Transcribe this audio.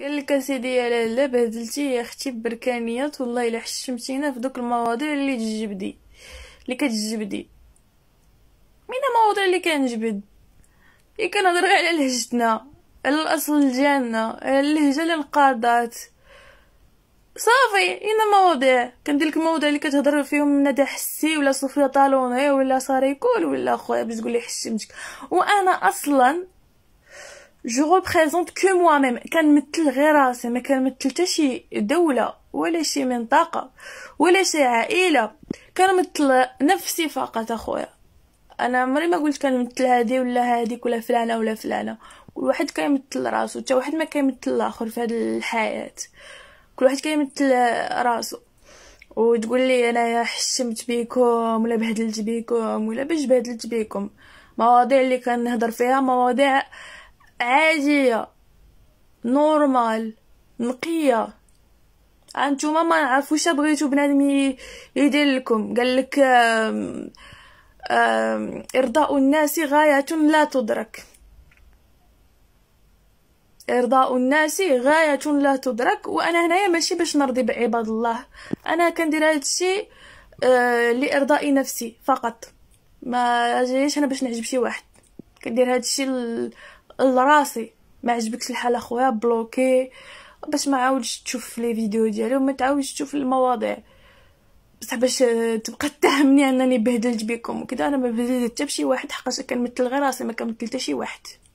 قال لك اسيدي يا لاله بهدلتي يا اختي بركانيات والله الا حشمتينا في دوك المواضيع اللي تجبدي اللي كتجبدي مين المواضيع اللي كنجبد اللي كنهضر غير على لهجتنا على الاصل ديالنا على اللهجه اللي نقادات صافي اين مواضيع كندير لك المواضيع اللي كتهضر فيهم ندى حسي ولا صوفيا طالوني ولا كول ولا خويا باش تقول لي حشمتك وانا اصلا جو ريبريزونت كو موا ميم كنمثل غير راسي ما كنمثل حتى شي دوله ولا شي منطقه ولا شي عائله كنمثل نفسي فقط اخويا انا عمري ما قلت كنمثل هادي ولا هاديك ولا فلانه ولا فلانه كل واحد كيمثل راسو حتى واحد ما كيمثل الاخر في هاد الحياه كل واحد كيمثل راسو وتقول لي انا حشمت بيكم ولا بهدلت بيكم ولا باش بهدلت بيكم مواضيع اللي كنهضر فيها مواضيع آه عادية نورمال نقية انتوما ما نعرف واش بغيتو بنادم يدير لكم قال لك ارضاء الناس غاية لا تدرك ارضاء الناس غاية لا تدرك وانا هنايا ماشي باش نرضي بعباد الله انا كندير هادشي آه لارضاء نفسي فقط ما جايش انا باش نعجب شي واحد كندير هادشي لراسي ما عجبكش الحال اخويا بلوكي باش ما عاودش تشوف لي فيديو ديالي وما تعاودش تشوف المواضيع بصح باش آه، تبقى تتهمني انني بهدلت بكم وكذا انا ما بهدلت حتى بشي واحد حقاش كنمثل غير راسي ما كنمثل حتى شي واحد